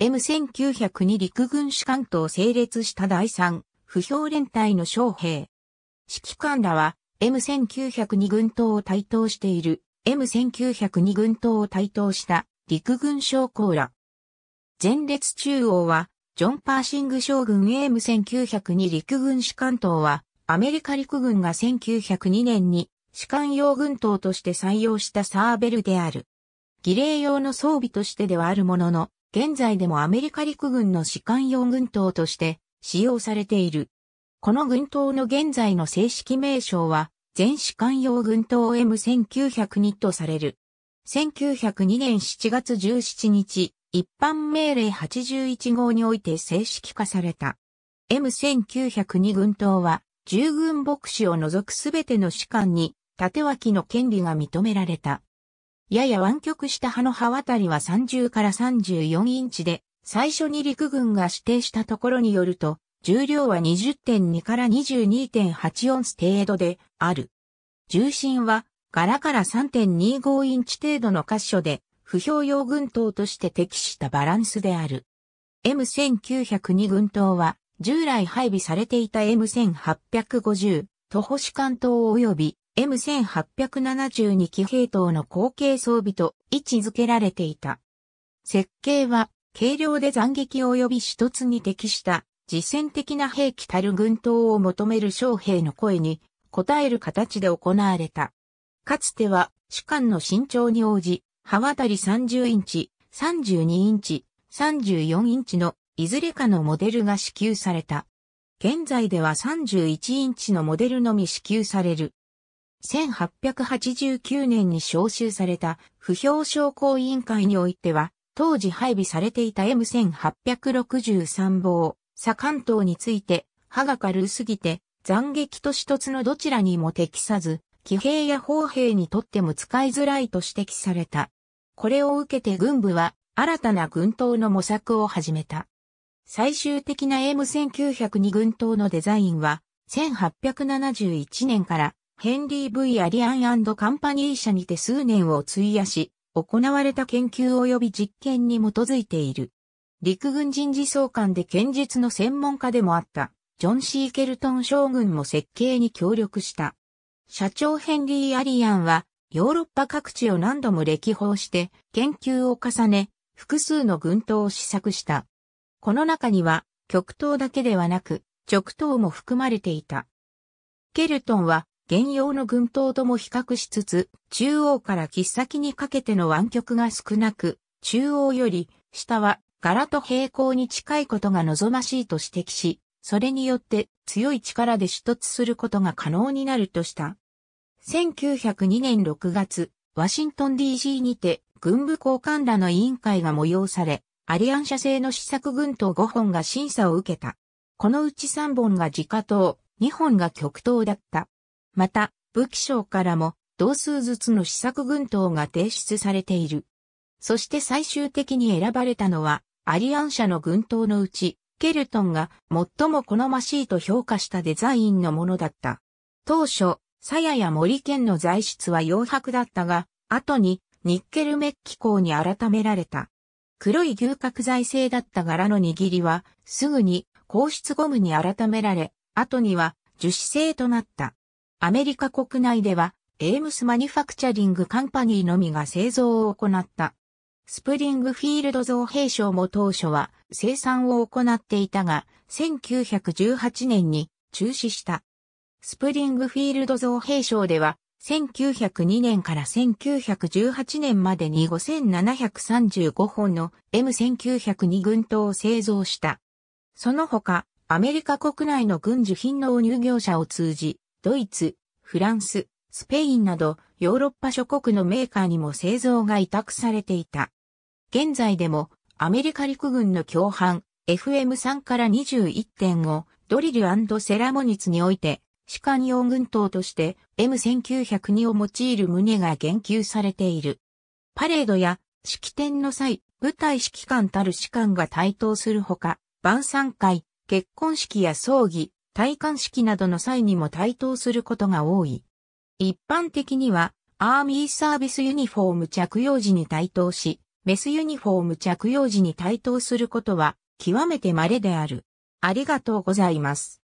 M1902 陸軍士官と整列した第3、不評連隊の将兵。指揮官らは M1902 軍等を対等している M1902 軍等を対等した陸軍将校ら。前列中央はジョン・パーシング将軍 AM1902 陸軍士官等はアメリカ陸軍が1902年に士官用軍等として採用したサーベルである。儀礼用の装備としてではあるものの、現在でもアメリカ陸軍の士官用軍刀として使用されている。この軍刀の現在の正式名称は、全士官用軍刀 M1902 とされる。1902年7月17日、一般命令81号において正式化された。M1902 軍刀は、従軍牧師を除くすべての士官に、縦脇の権利が認められた。やや湾曲した葉の葉渡りは30から34インチで、最初に陸軍が指定したところによると、重量は20.2から22.8オンス程度である。重心は柄から3.25インチ程度の箇所で、不評用軍刀として適したバランスである。M1902 軍刀は、従来配備されていた M1850 徒歩士官刀及び M1872 機兵等の後継装備と位置づけられていた。設計は、軽量で斬撃及び一つに適した実践的な兵器たる軍刀を求める将兵の声に応える形で行われた。かつては主官の身長に応じ、刃渡り30インチ、32インチ、34インチのいずれかのモデルが支給された。現在では31インチのモデルのみ支給される。1889年に招集された不評商工委員会においては、当時配備されていた M1863 号、左関東について、歯が軽すぎて、斬撃と一つのどちらにも適さず、騎兵や砲兵にとっても使いづらいと指摘された。これを受けて軍部は、新たな軍刀の模索を始めた。最終的な M1902 軍刀のデザインは、1871年からヘンリー・ V・ アリアンカンパニー社にて数年を費やし、行われた研究及び実験に基づいている。陸軍人事総監で剣術の専門家でもあった、ジョン・シー・ケルトン将軍も設計に協力した。社長ヘンリー・アリアンは、ヨーロッパ各地を何度も歴訪して、研究を重ね、複数の軍刀を試作した。この中には、極刀だけではなく、直刀も含まれていた。ケルトンは、現用の群島とも比較しつつ、中央から切っ先にかけての湾曲が少なく、中央より下は柄と平行に近いことが望ましいと指摘し、それによって強い力で出突することが可能になるとした。1902年6月、ワシントン DC にて軍部交換らの委員会が催され、アリアン社製の試作軍刀5本が審査を受けた。このうち3本が自家刀、2本が極刀だった。また、武器省からも同数ずつの試作軍刀が提出されている。そして最終的に選ばれたのは、アリアン社の軍刀のうち、ケルトンが最も好ましいと評価したデザインのものだった。当初、鞘や森県の材質は洋白だったが、後にニッケルメッキ工に改められた。黒い牛角材製だった柄の握りは、すぐに硬質ゴムに改められ、後には樹脂製となった。アメリカ国内では、エームスマニファクチャリングカンパニーのみが製造を行った。スプリングフィールド造兵廠も当初は生産を行っていたが、1918年に中止した。スプリングフィールド造兵廠では、1902年から1918年までに5735本の M1902 軍刀を製造した。その他、アメリカ国内の軍需品の納入業者を通じ、ドイツ、フランス、スペインなどヨーロッパ諸国のメーカーにも製造が委託されていた。現在でもアメリカ陸軍の共犯 FM3 から2 1をドリルセラモニツにおいて士官用軍刀として M1902 を用いる旨が言及されている。パレードや式典の際、部隊指揮官たる士官が台頭するほか、晩餐会、結婚式や葬儀、戴冠式などの際にも対等することが多い。一般的には、アーミーサービスユニフォーム着用時に対等し、メスユニフォーム着用時に対等することは、極めて稀である。ありがとうございます。